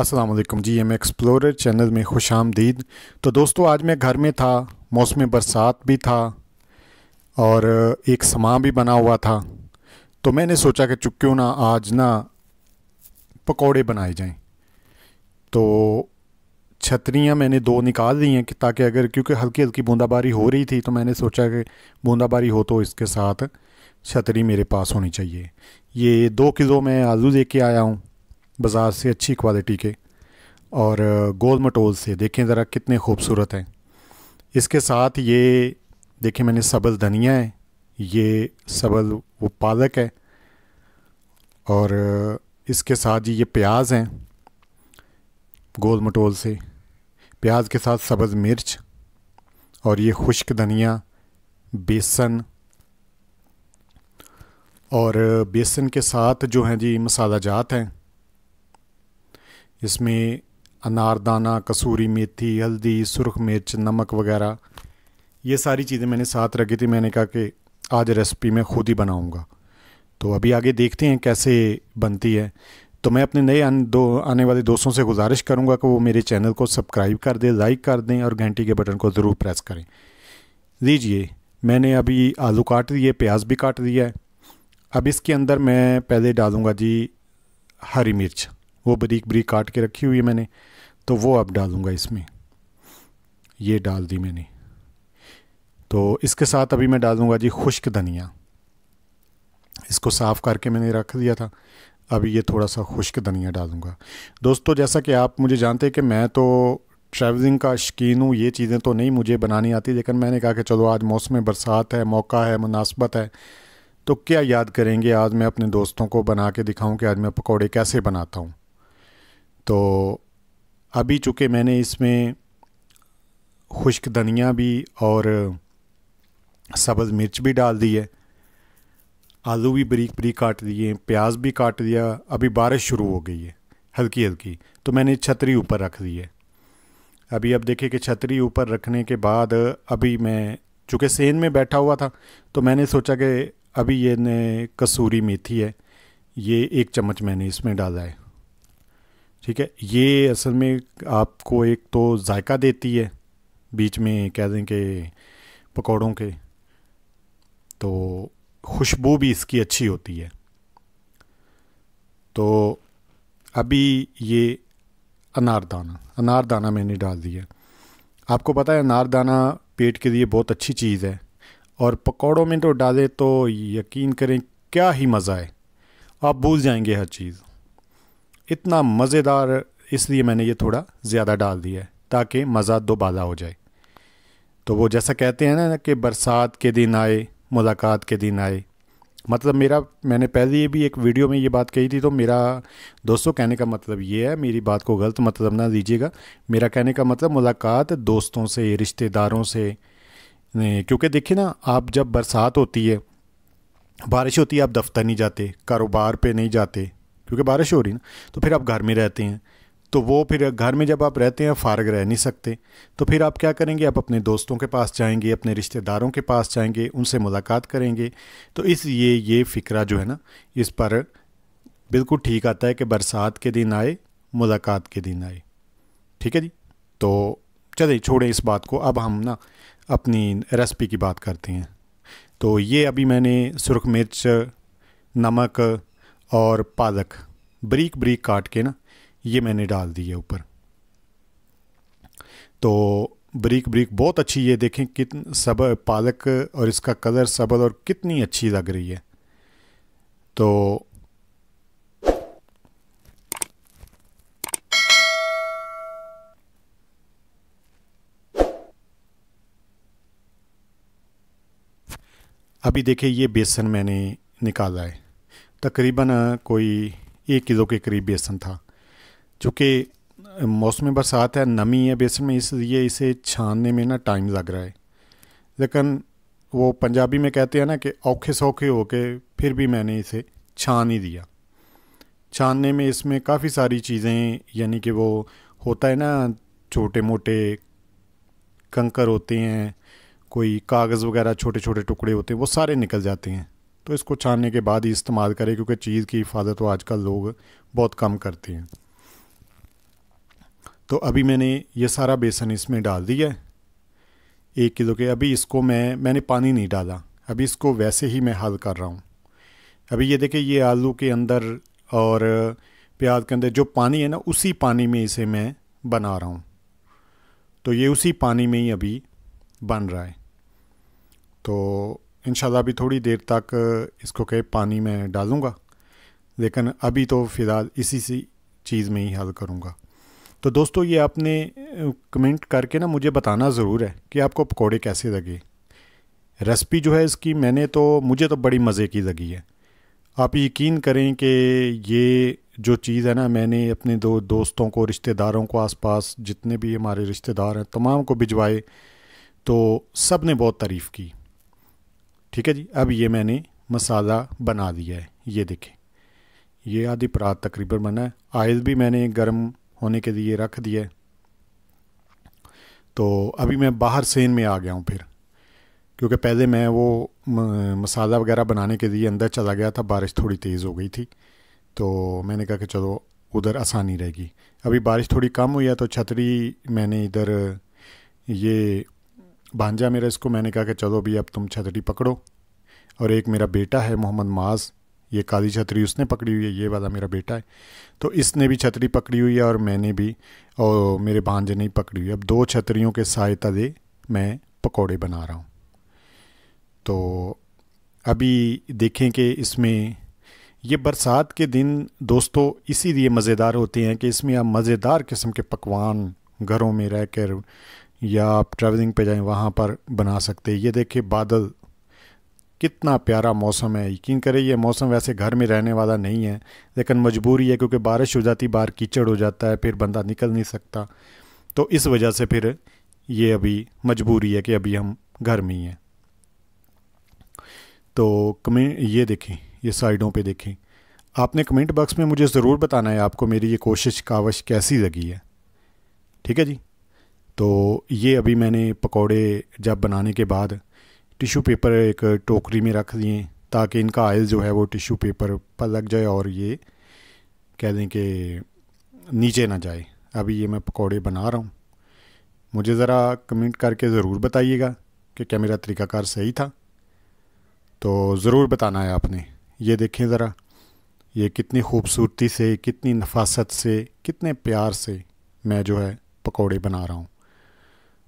Aslam G M explore channel में खुश आमदीद तो दोस्तों आज मैं घर में था मौसम बरसात भी था और एक समा भी बना हुआ था तो मैंने सोचा कि चुप क्यों ना आज ना पकोड़े बनाए जाएं तो छतरियाँ मैंने दो निकाल दी हैं कि ताकि अगर क्योंकि हल्की हल्की बूंदाबारी हो रही थी तो मैंने सोचा कि बूंदाबारी हो तो इसके साथ छतरी मेरे पास होनी चाहिए ये दो किलो मैं आलू लेके आया हूँ बाज़ार से अच्छी क्वालिटी के और गोल मटोल से देखें ज़रा कितने खूबसूरत हैं इसके साथ ये देखें मैंने सबल धनिया है ये सबल वो पालक है और इसके साथ जी ये प्याज हैं गोल मटोल से प्याज के साथ सबज मिर्च और ये खुश्क धनिया बेसन और बेसन के साथ जो हैं जी मसाला जात हैं इसमें अनारदाना कसूरी मेथी हल्दी सुरख मिर्च नमक वगैरह ये सारी चीज़ें मैंने साथ रखी थी मैंने कहा कि आज रेसिपी मैं खुद ही बनाऊँगा तो अभी आगे देखते हैं कैसे बनती है तो मैं अपने नए आने दो आने वाले दोस्तों से गुजारिश करूँगा कि वो मेरे चैनल को सब्सक्राइब कर दें लाइक कर दें और घंटी के बटन को ज़रूर प्रेस करें लीजिए मैंने अभी आलू काट दिए प्याज भी काट दिया है अब इसके अंदर मैं पहले डालूँगा जी हरी मिर्च वो बरीक बरीक काट के रखी हुई है मैंने तो वो अब डालूँगा इसमें ये डाल दी मैंने तो इसके साथ अभी मैं डालूँगा जी खुश्क धनिया इसको साफ़ करके मैंने रख दिया था अभी ये थोड़ा सा खुश्क धनिया डालूँगा दोस्तों जैसा कि आप मुझे जानते हैं कि मैं तो ट्रैवलिंग का शौकीन हूँ ये चीज़ें तो नहीं मुझे बनानी आती लेकिन मैंने कहा कि चलो आज मौसम बरसात है मौका है मुनासबत है तो क्या याद करेंगे आज मैं अपने दोस्तों को बना के दिखाऊं कि आज मैं पकौड़े कैसे बनाता हूँ तो अभी चूँकि मैंने इसमें खुश्क धनिया भी और सब्ज़ मिर्च भी डाल दी है आलू भी बरीक बरीक काट दिए प्याज भी काट दिया अभी बारिश शुरू हो गई है हल्की हल्की तो मैंने छतरी ऊपर रख दी है अभी अब देखिए कि छतरी ऊपर रखने के बाद अभी मैं चूँकि सेन में बैठा हुआ था तो मैंने सोचा कि अभी ये ने कसूरी मेथी है ये एक चम्मच मैंने इसमें डाला है ठीक है ये असल में आपको एक तो जायका देती है बीच में कह दें कि पकौड़ों के तो खुशबू भी इसकी अच्छी होती है तो अभी ये अनारदाना अनारदाना मैंने डाल दिया आपको पता है अनारदाना पेट के लिए बहुत अच्छी चीज़ है और पकौड़ों में तो डाले तो यकीन करें क्या ही मज़ा है आप भूल जाएंगे हर चीज़ इतना मज़ेदार इसलिए मैंने ये थोड़ा ज़्यादा डाल दिया है ताकि मज़ा दोबाला हो जाए तो वो जैसा कहते हैं ना कि बरसात के दिन आए मुलाकात के दिन आए मतलब मेरा मैंने पहले भी एक वीडियो में ये बात कही थी तो मेरा दोस्तों कहने का मतलब ये है मेरी बात को गलत मतलब ना लीजिएगा मेरा कहने का मतलब मुलाकात दोस्तों से रिश्तेदारों से क्योंकि देखिए ना आप जब बरसात होती है बारिश होती है आप दफ्तर नहीं जाते कारोबार पे नहीं जाते क्योंकि बारिश हो रही ना तो फिर आप घर में रहते हैं तो वो फिर घर में जब आप रहते हैं फारग रह नहीं सकते तो फिर आप क्या करेंगे आप अपने दोस्तों के पास जाएंगे अपने रिश्तेदारों के पास जाएंगे उनसे मुलाकात करेंगे तो इस ये फ़िक्रा जो है ना इस पर बिल्कुल ठीक आता है कि बरसात के दिन आए मुलाकात के दिन आए ठीक है जी तो चलिए छोड़ें इस बात को अब हम ना अपनी रेसिपी की बात करते हैं तो ये अभी मैंने सुरख मिर्च नमक और पालक बरीक बरीक काट के ना ये मैंने डाल दी है ऊपर तो बरीक बरीक बहुत अच्छी ये देखें कितन सब पालक और इसका कलर सबल और कितनी अच्छी लग रही है तो अभी देखें ये बेसन मैंने निकाला है तकरीबन कोई एक किलो के करीब बेसन था चूँकि मौसम बरसात है नमी है बेसन में इसलिए इसे छानने में ना टाइम लग रहा है लेकिन वो पंजाबी में कहते हैं ना कि औखे सौखे हो के फिर भी मैंने इसे छान ही दिया छानने में इसमें काफ़ी सारी चीज़ें यानी कि वो होता है ना छोटे मोटे कंकर होते हैं कोई कागज़ वगैरह छोटे छोटे टुकड़े होते हैं वो सारे निकल जाते हैं तो इसको छानने के बाद ही इस्तेमाल करें क्योंकि चीज़ की हिफाजत तो आजकल लोग बहुत कम करते हैं तो अभी मैंने ये सारा बेसन इसमें डाल दिया एक किलो के अभी इसको मैं मैंने पानी नहीं डाला अभी इसको वैसे ही मैं हल कर रहा हूँ अभी ये देखें ये आलू के अंदर और प्याज के अंदर जो पानी है ना उसी पानी में इसे मैं बना रहा हूँ तो ये उसी पानी में ही अभी बन रहा है तो इन अभी थोड़ी देर तक इसको के पानी में डालूँगा लेकिन अभी तो फ़िलहाल इसी सी चीज़ में ही हल करूँगा तो दोस्तों ये आपने कमेंट करके ना मुझे बताना ज़रूर है कि आपको पकौड़े कैसे लगे रेसिपी जो है इसकी मैंने तो मुझे तो बड़ी मज़े की लगी है आप यकीन करें कि ये जो चीज़ है ना मैंने अपने दो दोस्तों को रिश्तेदारों को आसपास जितने भी हमारे रिश्तेदार हैं तमाम को भिजवाए तो सब ने बहुत तारीफ़ की ठीक है जी अब ये मैंने मसाला बना दिया है ये देखें ये आधी परात तकरीबन बना है आयल भी मैंने गर्म होने के लिए रख दिया है तो अभी मैं बाहर सेन में आ गया हूँ फिर क्योंकि पहले मैं वो मसाला वगैरह बनाने के लिए अंदर चला गया था बारिश थोड़ी तेज़ हो गई थी तो मैंने कहा कि चलो उधर आसानी रहेगी अभी बारिश थोड़ी कम हुई है तो छतरी मैंने इधर ये भांजा मेरा इसको मैंने कहा कि चलो अभी अब तुम छतरी पकड़ो और एक मेरा बेटा है मोहम्मद माज ये काली छतरी उसने पकड़ी हुई है ये वाला मेरा बेटा है तो इसने भी छतरी पकड़ी हुई है और मैंने भी और मेरे भांजे ने पकड़ी हुई अब दो छतरियों के सहायता दे मैं पकौड़े बना रहा हूँ तो अभी देखें कि इसमें ये बरसात के दिन दोस्तों इसीलिए मज़ेदार होते हैं कि इसमें आप मज़ेदार किस्म के पकवान घरों में रह कर या आप ट्रैवलिंग पे जाएं वहाँ पर बना सकते हैं ये देखिए बादल कितना प्यारा मौसम है यकीन करें ये मौसम वैसे घर में रहने वाला नहीं है लेकिन मजबूरी है क्योंकि बारिश हो जाती बाहर कीचड़ हो जाता है फिर बंदा निकल नहीं सकता तो इस वजह से फिर ये अभी मजबूरी है कि अभी हम घर में ही हैं तो कमेंट ये देखें ये साइडों पे देखें आपने कमेंट बॉक्स में मुझे ज़रूर बताना है आपको मेरी ये कोशिश कावश कैसी लगी है ठीक है जी तो ये अभी मैंने पकोड़े जब बनाने के बाद टिश्यू पेपर एक टोकरी में रख दिए ताकि इनका आयल जो है वो टिश्यू पेपर पर लग जाए और ये कह दें कि नीचे ना जाए अभी ये मैं पकोड़े बना रहा हूँ मुझे ज़रा कमेंट करके ज़रूर बताइएगा कि क्या मेरा तरीक़ाकार सही था तो ज़रूर बताना है आपने ये देखें ज़रा ये कितनी खूबसूरती से कितनी नफासत से कितने प्यार से मैं जो है पकौड़े बना रहा हूँ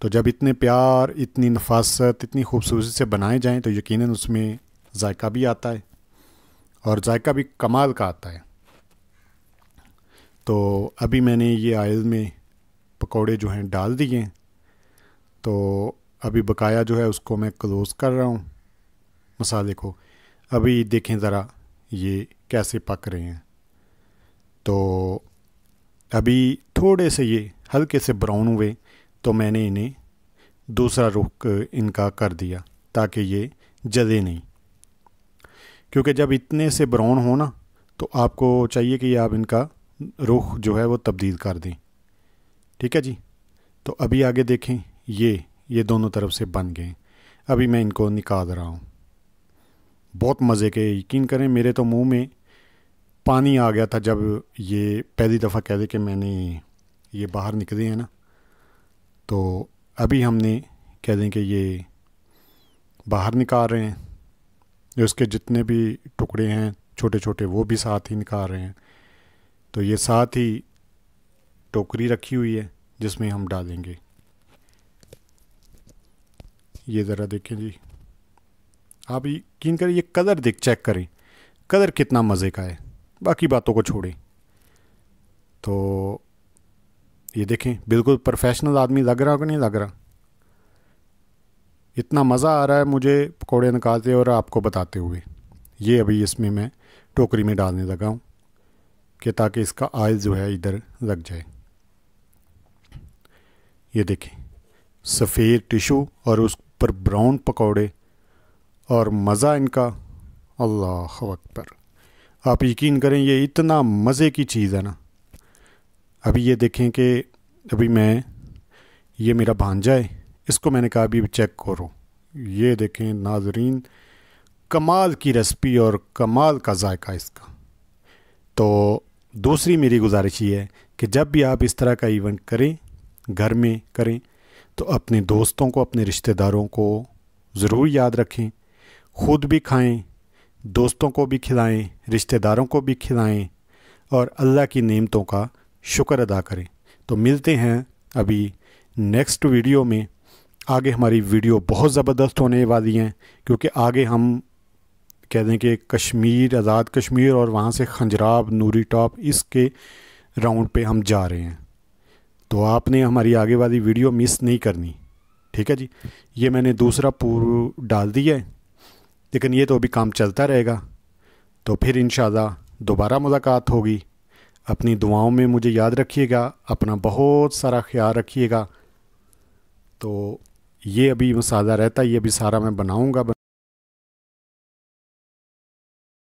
तो जब इतने प्यार इतनी नफासत इतनी खूबसूरती से बनाए जाएँ तो यकीन उसमें जायका भी आता है और जायका भी कमाल का आता है तो अभी मैंने ये आयल में पकोड़े जो हैं डाल दिए तो अभी बकाया जो है उसको मैं क्लोज़ कर रहा हूँ मसाले को अभी देखें ज़रा ये कैसे पक रहे हैं तो अभी थोड़े से ये हल्के से ब्राउन हुए तो मैंने इन्हें दूसरा रुख इनका कर दिया ताकि ये जले नहीं क्योंकि जब इतने से ब्राउन हो ना तो आपको चाहिए कि आप इनका रुख जो है वो तब्दील कर दें ठीक है जी तो अभी आगे देखें ये ये दोनों तरफ से बन गए अभी मैं इनको निकाल रहा हूँ बहुत मज़े के यकीन करें मेरे तो मुंह में पानी आ गया था जब ये पहली दफ़ा कह दे कि मैंने ये बाहर निकले हैं ना तो अभी हमने कह दें कि ये बाहर निकाल रहे हैं जो उसके जितने भी टुकड़े हैं छोटे छोटे वो भी साथ ही निकाल रहे हैं तो ये साथ ही टोकरी रखी हुई है जिसमें हम डालेंगे ये ज़रा देखें जी आप यकीन करें ये कलर देख चेक करें कलर कितना मज़े का है बाकी बातों को छोड़ें तो ये देखें बिल्कुल प्रोफेशनल आदमी लग रहा कि नहीं लग रहा इतना मज़ा आ रहा है मुझे पकौड़े निकालते और आपको बताते हुए ये अभी इसमें मैं टोकरी में डालने लगा हूँ कि ताकि इसका आयल जो है इधर लग जाए ये देखें सफ़ेद टिशू और उस पर ब्राउन पकौड़े और मज़ा इनका अल्लाह वक्त पर आप यकीन करें ये इतना मज़े की चीज़ है ना अभी ये देखें कि अभी मैं ये मेरा भांजा है इसको मैंने कहा अभी चेक करो ये देखें नाजरीन कमाल की रेसिपी और कमाल का जायका इसका तो दूसरी मेरी गुजारिश ये है कि जब भी आप इस तरह का इवेंट करें घर में करें तो अपने दोस्तों को अपने रिश्तेदारों को ज़रूर याद रखें खुद भी खाएं दोस्तों को भी खिलाएं रिश्तेदारों को भी खिलाएं और अल्लाह की नेमतों का शुक्र अदा करें तो मिलते हैं अभी नेक्स्ट वीडियो में आगे हमारी वीडियो बहुत ज़बरदस्त होने वाली हैं क्योंकि आगे हम कह दें कि कश्मीर आज़ाद कश्मीर और वहाँ से खंजराब नूरी टॉप इसके राउंड पे हम जा रहे हैं तो आपने हमारी आगे वाली वीडियो मिस नहीं करनी ठीक है जी ये मैंने दूसरा पूर्व डाल दिया है लेकिन ये तो अभी काम चलता रहेगा तो फिर इन दोबारा मुलाकात होगी अपनी दुआओं में मुझे याद रखिएगा अपना बहुत सारा ख्याल रखिएगा तो ये अभी मसादा रहता है ये अभी सारा मैं बनाऊँगा